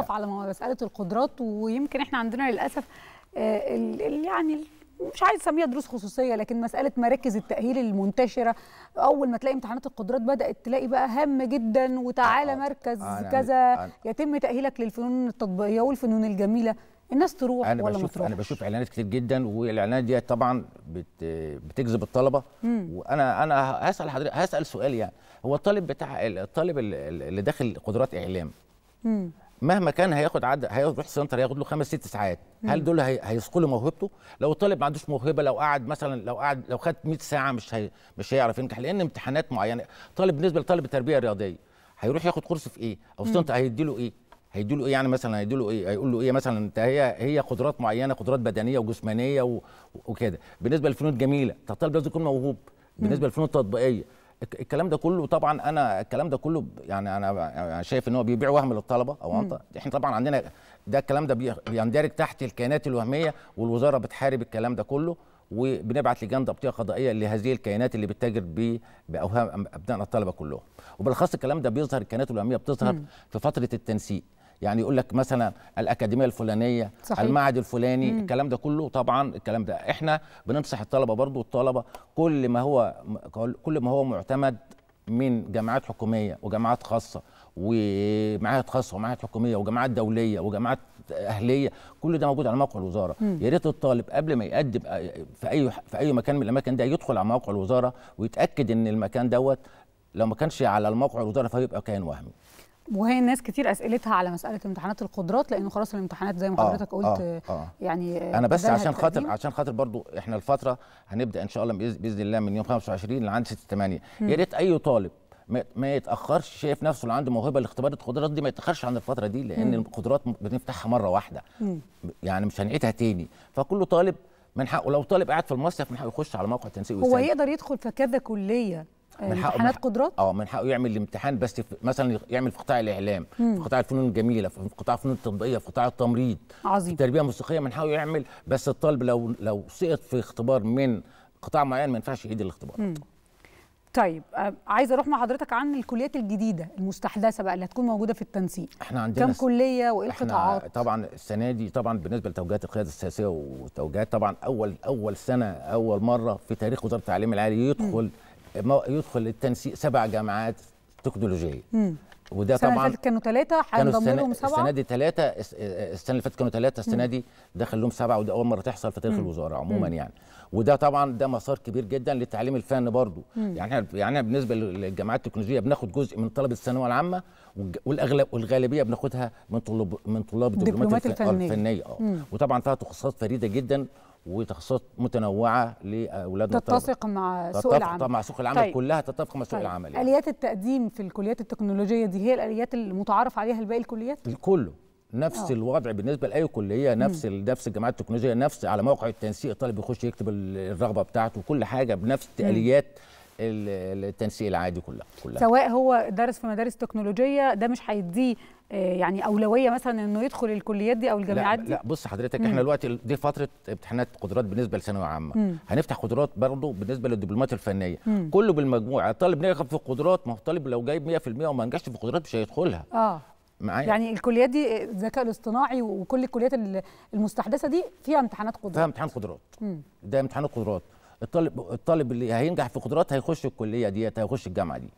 على مساله القدرات ويمكن احنا عندنا للاسف آه، يعني مش عايز اسميها دروس خصوصيه لكن مساله مراكز التاهيل المنتشره اول ما تلاقي امتحانات القدرات بدات تلاقي بقى هم جدا وتعالى آه, آه، مركز آه يعني كذا آه،, آه يتم تاهيلك للفنون التطبيقيه والفنون الجميله الناس تروح أنا ولا بشوف انا بشوف اعلانات كتير جدا والاعلانات دي طبعا بت بتجذب الطلبه مم. وانا انا هسال حضرتك هسال سؤال يعني هو الطالب بتاع الطالب اللي داخل قدرات اعلام مم. مهما كان هياخد عدد هيروح سنتر هياخد له خمس ست ساعات هل دول هي... هيثقلوا موهبته لو الطالب ما عندوش موهبه لو قعد مثلا لو قعد لو خد 100 ساعه مش هي... مش هيعرف ينجح لان امتحانات معينه طالب بالنسبه لطالب التربيه الرياضيه هيروح ياخد كورس في ايه او سنتر هيدي له ايه له ايه يعني مثلا له ايه هيقول له ايه مثلا انت هي هي قدرات معينه قدرات بدنيه وجسمانيه و... وكده بالنسبه للفنون الجميله طب الطالب لازم يكون موهوب بالنسبه للفنون التطبيقيه الكلام ده كله طبعا انا الكلام ده كله يعني انا يعني شايف ان هو بيبيع وهم للطلبه او انت احنا طبعا عندنا ده الكلام ده بيندرج تحت الكيانات الوهميه والوزاره بتحارب الكلام ده كله وبنبعت لجان ضبطيه قضائيه لهذه الكيانات اللي بتتاجر باوهام ابنائنا الطلبه كلهم وبالاخص الكلام ده بيظهر الكيانات الوهميه بتظهر في فتره التنسيق يعني يقول لك مثلا الاكاديميه الفلانيه صحيح. المعهد الفلاني مم. الكلام ده كله طبعا الكلام ده احنا بننصح الطلبه برضو الطلبه كل ما هو كل ما هو معتمد من جامعات حكوميه وجامعات خاصه ومعاهد خاصه ومعاهد حكوميه وجامعات دوليه وجامعات اهليه كل ده موجود على موقع الوزاره يا ريت الطالب قبل ما يقدم آه، في اي في اي مكان من الاماكن ده يدخل على موقع الوزاره ويتاكد ان المكان دوت لو ما كانش على الموقع الوزاره فهيبقى كيان وهمي وهي الناس كتير اسئلتها على مساله امتحانات القدرات لانه خلاص الامتحانات زي ما آه، حضرتك قلت آه آه يعني انا بس عشان خاطر عشان خاطر برضو احنا الفتره هنبدا ان شاء الله باذن الله من يوم 25 لعند 6 8 يا ريت اي طالب ما يتاخرش شايف نفسه اللي عنده موهبه لاختبار القدرات دي ما يتاخرش عن الفتره دي لان مم. القدرات بنفتحها مره واحده مم. يعني مش هنعيدها تاني فكل طالب من حقه لو طالب قاعد في المصيف من حقه يخش على موقع التنسيق هو يقدر يدخل في كذا كليه آه، من حقه امتحانات قدرات اه من حقه يعمل الامتحان بس في مثلا يعمل في قطاع الاعلام مم. في قطاع الفنون الجميله في قطاع الفنون التطبيقيه في قطاع التمريض عظيم في التربيه الموسيقيه من حقه يعمل بس الطالب لو لو سقط في اختبار من قطاع معين ما ينفعش يعيد الاختبار مم. طيب آه، عايز اروح مع حضرتك عن الكليات الجديده المستحدثه بقى اللي هتكون موجوده في التنسيق احنا عندنا كم كليه وايه القطاعات طبعا السنه دي طبعا بالنسبه لتوجيهات القياده السياسيه وتوجيهات طبعا اول اول سنه اول مره في تاريخ وزاره التعليم العالي يدخل مم. يدخل التنسيق سبع جامعات تكنولوجيه وده السنة طبعا كانوا ثلاثة هينضم لهم سبعة السنة دي ثلاثة السنة اللي فاتت كانوا ثلاثة السنة دي دخل لهم سبعة ودي أول مرة تحصل في تاريخ الوزارة عموما مم. يعني وده طبعا ده مسار كبير جدا للتعليم الفني برضه يعني احنا يعني بالنسبة للجامعات التكنولوجية بناخد جزء من طلبة الثانوية العامة والأغلب والغالبية بناخدها من طلاب من طلاب الدبلومات الفنية, الفنية. اه وطبعا فيها تخصصات فريدة جدا وتخصصات متنوعه لاولادنا تتسق مع سوق العمل مع سوق العمل طيب. كلها تتفق مع سوق طيب. العمل يعني. اليات التقديم في الكليات التكنولوجيه دي هي الاليات المتعارف عليها لباقي الكليات كله نفس أوه. الوضع بالنسبه لاي كليه نفس مم. نفس الجامعات التكنولوجيه نفس على موقع التنسيق الطالب بيخش يكتب الرغبه بتاعته كل حاجه بنفس اليات التنسيق العادي كلها كلها سواء هو درس في مدارس تكنولوجيه ده مش هيديه آه، يعني اولويه مثلا انه يدخل الكليات دي او الجامعات دي لا لا بص حضرتك احنا دلوقتي دي فتره امتحانات قدرات بالنسبه لثانويه عامه مم. هنفتح قدرات برضه بالنسبه للدبلومات الفنيه مم. كله بالمجموع الطالب نجح في القدرات ما هو الطالب لو جايب 100% وما نجحش في القدرات مش هيدخلها اه معايا يعني الكليات دي آه، الذكاء الاصطناعي وكل الكليات المستحدثه دي فيها امتحانات قدرات فيها امتحان قدرات مم. ده امتحان قدرات الطالب الطالب اللي هينجح في قدراته هيخش الكليه ديت هيخش الجامعه دي